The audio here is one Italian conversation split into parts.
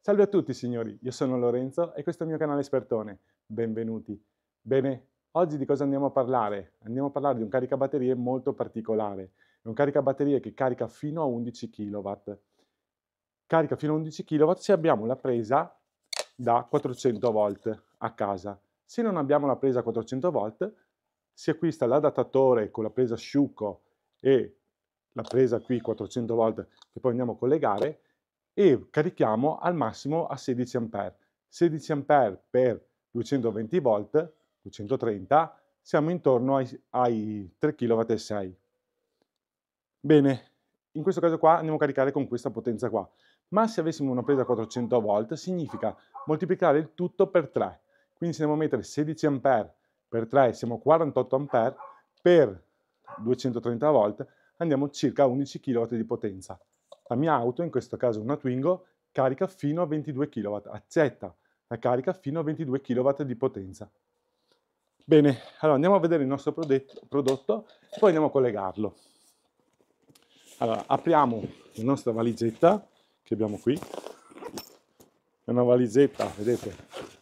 Salve a tutti signori, io sono Lorenzo e questo è il mio canale Espertone. Benvenuti. Bene, oggi di cosa andiamo a parlare? Andiamo a parlare di un caricabatterie molto particolare. È un caricabatterie che carica fino a 11 kW. Carica fino a 11 kW se abbiamo la presa da 400 V a casa. Se non abbiamo la presa a 400 V, si acquista l'adattatore con la presa Sciucco e la presa qui 400 volt che poi andiamo a collegare e carichiamo al massimo a 16 A. 16 A per 220 volt, 230, siamo intorno ai, ai 3 kW 6. Bene, in questo caso qua andiamo a caricare con questa potenza qua. Ma se avessimo una presa 400 volt significa moltiplicare il tutto per 3. Quindi se andiamo a mettere 16 A per 3 siamo 48 A, per 230 volt, andiamo circa a 11 kW di potenza. La mia auto, in questo caso una Twingo, carica fino a 22 kW, accetta la carica fino a 22 kW di potenza. Bene, allora andiamo a vedere il nostro prodotto, poi andiamo a collegarlo. Allora, apriamo la nostra valigetta che abbiamo qui. È una valigetta, vedete,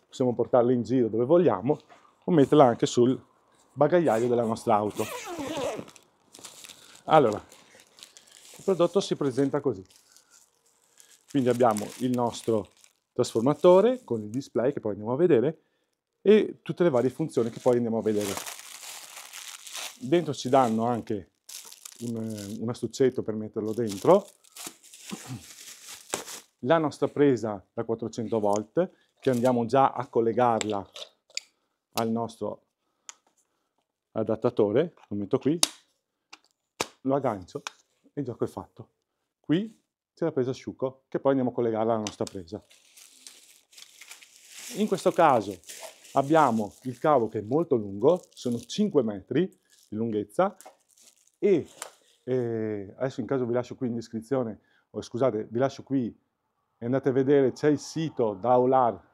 possiamo portarla in giro dove vogliamo o metterla anche sul bagagliaio della nostra auto. Allora, il prodotto si presenta così. Quindi abbiamo il nostro trasformatore con il display che poi andiamo a vedere e tutte le varie funzioni che poi andiamo a vedere. Dentro ci danno anche un, un astuccetto per metterlo dentro, la nostra presa da 400 volt che andiamo già a collegarla al nostro adattatore, lo metto qui, lo aggancio e il gioco è fatto. Qui c'è la presa asciuco, che poi andiamo a collegare alla nostra presa. In questo caso abbiamo il cavo che è molto lungo, sono 5 metri di lunghezza, e eh, adesso in caso vi lascio qui in descrizione, oh, scusate, vi lascio qui e andate a vedere, c'è il sito da Olar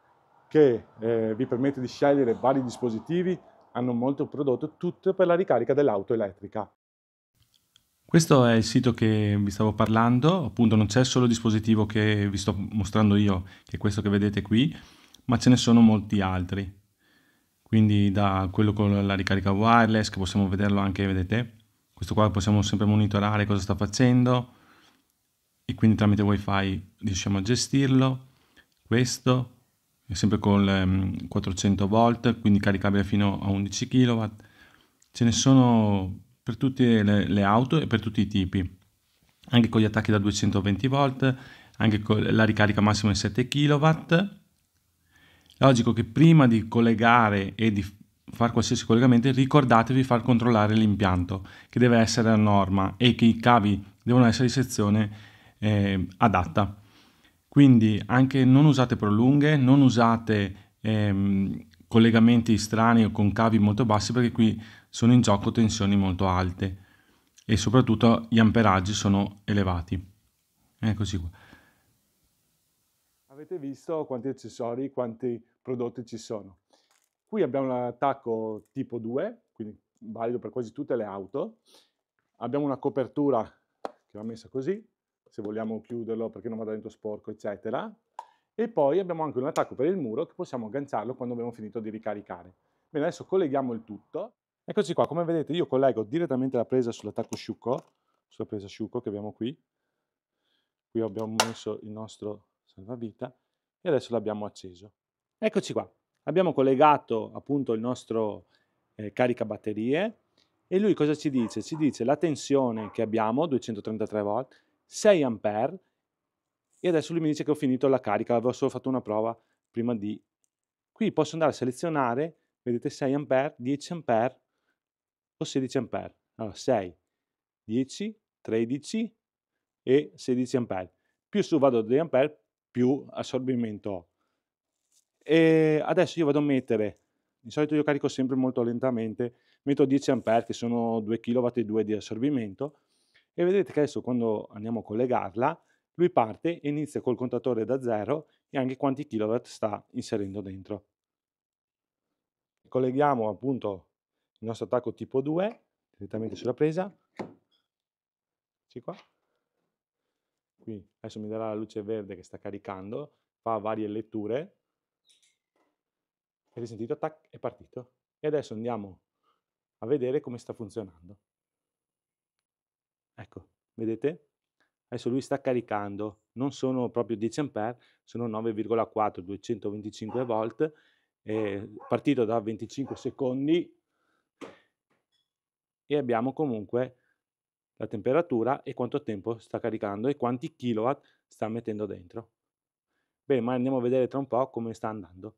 che eh, vi permette di scegliere vari dispositivi, hanno molto prodotto, tutto per la ricarica dell'auto elettrica. Questo è il sito che vi stavo parlando, appunto non c'è solo il dispositivo che vi sto mostrando io, che è questo che vedete qui, ma ce ne sono molti altri. Quindi da quello con la ricarica wireless, che possiamo vederlo anche, vedete, questo qua possiamo sempre monitorare cosa sta facendo, e quindi tramite wifi riusciamo a gestirlo. Questo è sempre con ehm, 400 volt, quindi caricabile fino a 11 kW. Ce ne sono per tutte le, le auto e per tutti i tipi, anche con gli attacchi da 220 volt, anche con la ricarica massima di 7 kW. Logico che prima di collegare e di fare qualsiasi collegamento ricordatevi di far controllare l'impianto che deve essere a norma e che i cavi devono essere di sezione eh, adatta. Quindi anche non usate prolunghe, non usate ehm, collegamenti strani o con cavi molto bassi perché qui sono in gioco tensioni molto alte e soprattutto gli amperaggi sono elevati. Eccoci qua. Avete visto quanti accessori, quanti prodotti ci sono. Qui abbiamo l'attacco tipo 2, quindi valido per quasi tutte le auto. Abbiamo una copertura che va messa così, se vogliamo chiuderlo perché non vada dentro sporco, eccetera. E poi abbiamo anche un attacco per il muro che possiamo agganciarlo quando abbiamo finito di ricaricare. Bene, adesso colleghiamo il tutto. Eccoci qua, come vedete io collego direttamente la presa sull'attacco Sciucco, sulla presa Sciucco che abbiamo qui, qui abbiamo messo il nostro salvavita e adesso l'abbiamo acceso. Eccoci qua, abbiamo collegato appunto il nostro eh, caricabatterie e lui cosa ci dice? Ci dice la tensione che abbiamo, 233 volt, 6 ampere e adesso lui mi dice che ho finito la carica, avevo solo fatto una prova prima di... Qui posso andare a selezionare, vedete 6 ampere, 10 ampere o 16 A. Allora 6, 10, 13 e 16 A. Più su vado di A, più assorbimento ho. E adesso io vado a mettere, di solito io carico sempre molto lentamente, metto 10 A che sono 2 kW e 2 di assorbimento e vedete che adesso quando andiamo a collegarla lui parte e inizia col contatore da zero e anche quanti kW sta inserendo dentro. Colleghiamo appunto il nostro attacco tipo 2, direttamente sulla presa, sì qua, qui adesso mi darà la luce verde che sta caricando, fa varie letture, e risentito tac, è partito. E adesso andiamo a vedere come sta funzionando. Ecco, vedete? Adesso lui sta caricando, non sono proprio 10 ampere sono 9,4, 225 volt, partito da 25 secondi, e abbiamo comunque la temperatura e quanto tempo sta caricando e quanti kilowatt sta mettendo dentro. Bene, ma andiamo a vedere tra un po' come sta andando.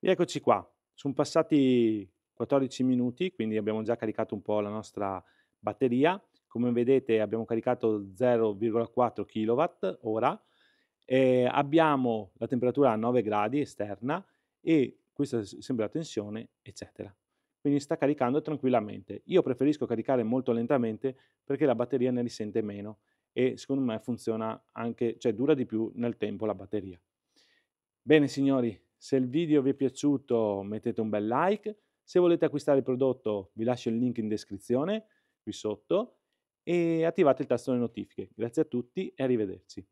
E eccoci qua, sono passati 14 minuti, quindi abbiamo già caricato un po' la nostra batteria. Come vedete abbiamo caricato 0,4 kWh ora, abbiamo la temperatura a 9 gradi esterna e questa è sempre la tensione, eccetera quindi sta caricando tranquillamente. Io preferisco caricare molto lentamente perché la batteria ne risente meno e secondo me funziona anche, cioè dura di più nel tempo la batteria. Bene signori, se il video vi è piaciuto mettete un bel like, se volete acquistare il prodotto vi lascio il link in descrizione qui sotto e attivate il tasto delle notifiche. Grazie a tutti e arrivederci.